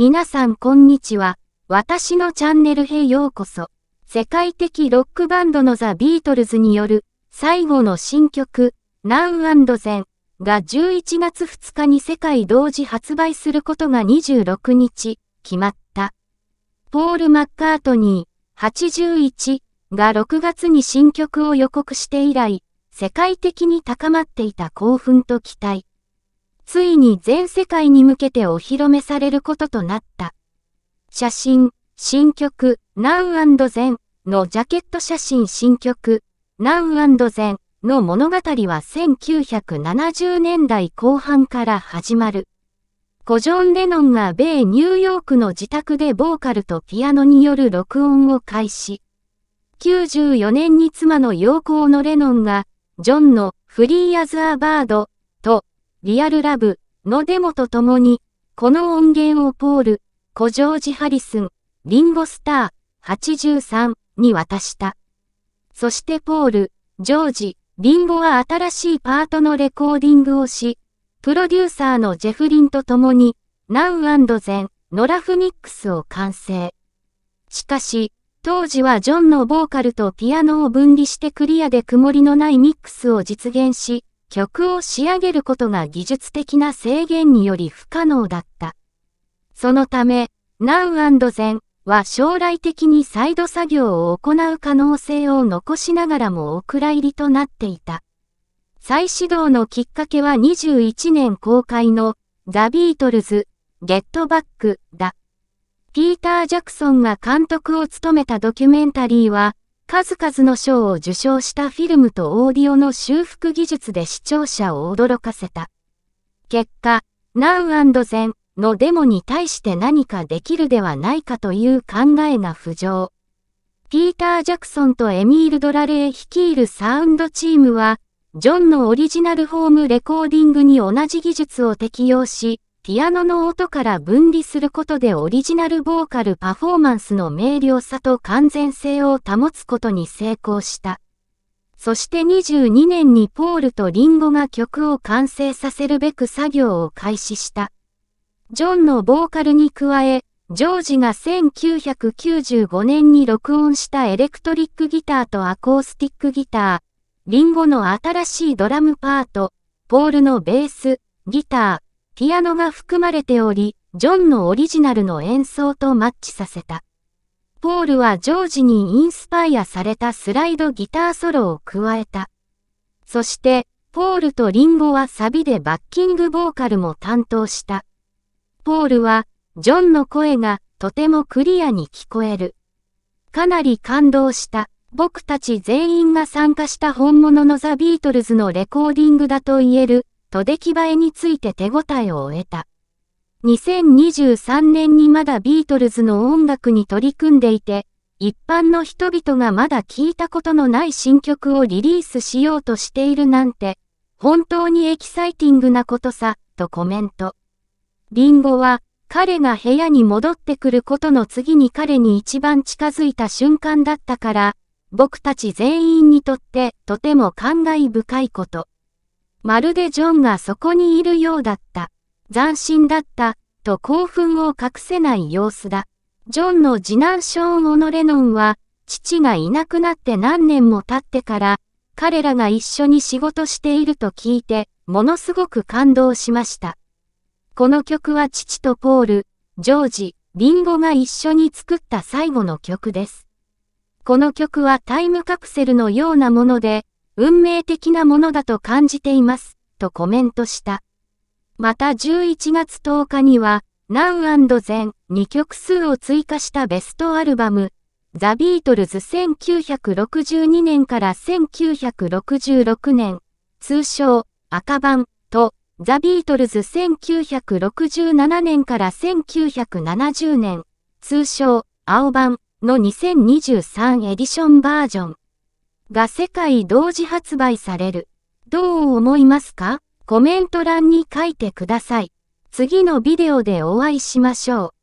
皆さんこんにちは。私のチャンネルへようこそ。世界的ロックバンドのザ・ビートルズによる最後の新曲 Now and Then が11月2日に世界同時発売することが26日決まった。ポール・マッカートニー81が6月に新曲を予告して以来、世界的に高まっていた興奮と期待。ついに全世界に向けてお披露目されることとなった。写真、新曲、Now Zen のジャケット写真新曲、Now Zen の物語は1970年代後半から始まる。コジョン・レノンが米ニューヨークの自宅でボーカルとピアノによる録音を開始。94年に妻の陽光のレノンが、ジョンのフリー・アズ・ア・バードリアルラブのデモとともに、この音源をポール、コジョージ・ハリスン、リンゴスター、83に渡した。そしてポール、ジョージ、リンゴは新しいパートのレコーディングをし、プロデューサーのジェフリンと共に、Now and Then のラフミックスを完成。しかし、当時はジョンのボーカルとピアノを分離してクリアで曇りのないミックスを実現し、曲を仕上げることが技術的な制限により不可能だった。そのため、Now h e n は将来的にサイド作業を行う可能性を残しながらもお蔵入りとなっていた。再始動のきっかけは21年公開のザ・ビートルズ・ゲットバックだ。ピーター・ジャクソンが監督を務めたドキュメンタリーは数々の賞を受賞したフィルムとオーディオの修復技術で視聴者を驚かせた。結果、Now Then のデモに対して何かできるではないかという考えが浮上。ピーター・ジャクソンとエミール・ドラレー率いるサウンドチームは、ジョンのオリジナルホームレコーディングに同じ技術を適用し、ピアノの音から分離することでオリジナルボーカルパフォーマンスの明瞭さと完全性を保つことに成功した。そして22年にポールとリンゴが曲を完成させるべく作業を開始した。ジョンのボーカルに加え、ジョージが1995年に録音したエレクトリックギターとアコースティックギター、リンゴの新しいドラムパート、ポールのベース、ギター、ピアノが含まれており、ジョンのオリジナルの演奏とマッチさせた。ポールはジョージにインスパイアされたスライドギターソロを加えた。そして、ポールとリンゴはサビでバッキングボーカルも担当した。ポールは、ジョンの声がとてもクリアに聞こえる。かなり感動した。僕たち全員が参加した本物のザ・ビートルズのレコーディングだと言える。と出来栄えについて手応えを得た。2023年にまだビートルズの音楽に取り組んでいて、一般の人々がまだ聞いたことのない新曲をリリースしようとしているなんて、本当にエキサイティングなことさ、とコメント。リンゴは、彼が部屋に戻ってくることの次に彼に一番近づいた瞬間だったから、僕たち全員にとってとても感慨深いこと。まるでジョンがそこにいるようだった。斬新だった、と興奮を隠せない様子だ。ジョンの次男ショーン・オノレノンは、父がいなくなって何年も経ってから、彼らが一緒に仕事していると聞いて、ものすごく感動しました。この曲は父とポール、ジョージ、リンゴが一緒に作った最後の曲です。この曲はタイムカプセルのようなもので、運命的なものだと感じています、とコメントした。また11月10日には、Now Then に曲数を追加したベストアルバム、ザ・ビートルズ1962年から1966年、通称赤版とザ・ビートルズ1967年から1970年、通称青版の2023エディションバージョン。が世界同時発売される。どう思いますかコメント欄に書いてください。次のビデオでお会いしましょう。